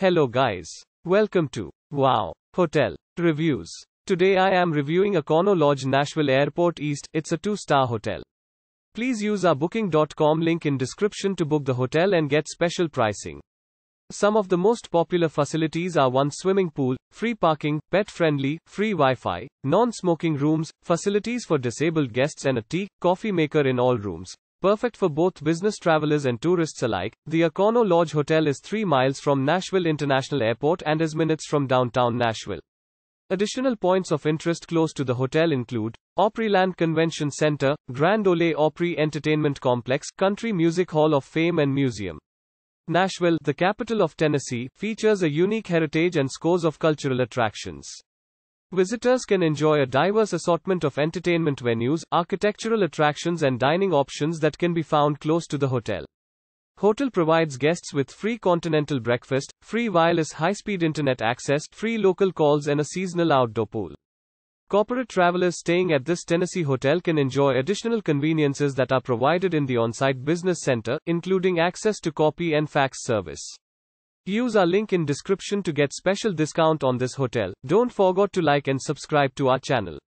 Hello guys. Welcome to Wow Hotel Reviews. Today I am reviewing Econo Lodge Nashville Airport East. It's a 2-star hotel. Please use our booking.com link in description to book the hotel and get special pricing. Some of the most popular facilities are one swimming pool, free parking, pet friendly, free Wi-Fi, non-smoking rooms, facilities for disabled guests and a tea, coffee maker in all rooms. Perfect for both business travelers and tourists alike, the Econo Lodge Hotel is 3 miles from Nashville International Airport and is minutes from downtown Nashville. Additional points of interest close to the hotel include Opryland Convention Center, Grand Ole Opry Entertainment Complex, Country Music Hall of Fame and Museum. Nashville, the capital of Tennessee, features a unique heritage and scores of cultural attractions. Visitors can enjoy a diverse assortment of entertainment venues, architectural attractions, and dining options that can be found close to the hotel. Hotel provides guests with free continental breakfast, free wireless high-speed internet access, free local calls and a seasonal outdoor pool. Corporate travelers staying at this Tennessee hotel can enjoy additional conveniences that are provided in the on-site business center, including access to copy and fax service. Use our link in description to get special discount on this hotel. Don't forget to like and subscribe to our channel.